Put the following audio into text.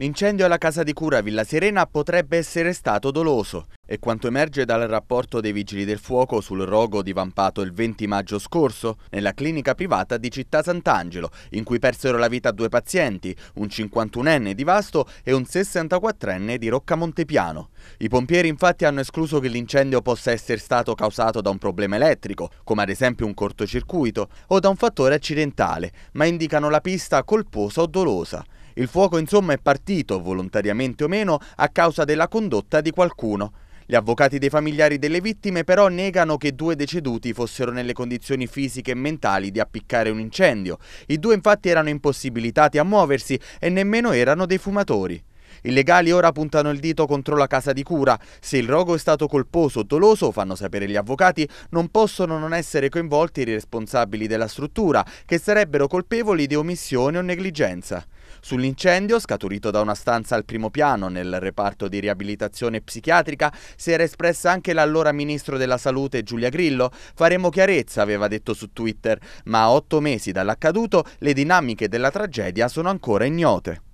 L'incendio alla casa di cura Villa Serena potrebbe essere stato doloso. È quanto emerge dal rapporto dei Vigili del Fuoco sul rogo divampato il 20 maggio scorso nella clinica privata di Città Sant'Angelo, in cui persero la vita due pazienti, un 51enne di Vasto e un 64enne di Roccamontepiano. I pompieri infatti hanno escluso che l'incendio possa essere stato causato da un problema elettrico, come ad esempio un cortocircuito, o da un fattore accidentale, ma indicano la pista colposa o dolosa. Il fuoco insomma è partito, volontariamente o meno, a causa della condotta di qualcuno. Gli avvocati dei familiari delle vittime però negano che due deceduti fossero nelle condizioni fisiche e mentali di appiccare un incendio. I due infatti erano impossibilitati a muoversi e nemmeno erano dei fumatori. I legali ora puntano il dito contro la casa di cura. Se il rogo è stato colposo o doloso, fanno sapere gli avvocati, non possono non essere coinvolti i responsabili della struttura, che sarebbero colpevoli di omissione o negligenza. Sull'incendio, scaturito da una stanza al primo piano nel reparto di riabilitazione psichiatrica, si era espressa anche l'allora ministro della Salute Giulia Grillo. Faremo chiarezza, aveva detto su Twitter, ma a otto mesi dall'accaduto le dinamiche della tragedia sono ancora ignote.